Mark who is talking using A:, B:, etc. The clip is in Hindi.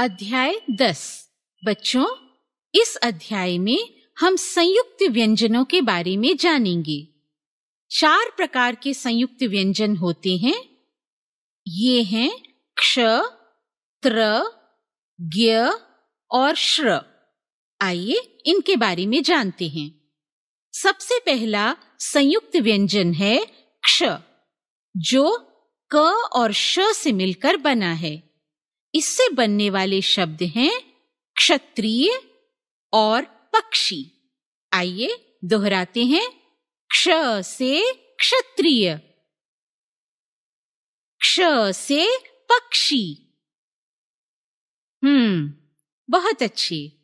A: अध्याय दस बच्चों इस अध्याय में हम संयुक्त व्यंजनों के बारे में जानेंगे चार प्रकार के संयुक्त व्यंजन होते हैं ये हैं क्ष त्र ज्ञ और श्र आइए इनके बारे में जानते हैं सबसे पहला संयुक्त व्यंजन है क्ष जो क और श से मिलकर बना है इससे बनने वाले शब्द हैं क्षत्रिय और पक्षी आइए दोहराते हैं क्ष से क्षत्रिय क्ष से पक्षी
B: हम्म बहुत अच्छे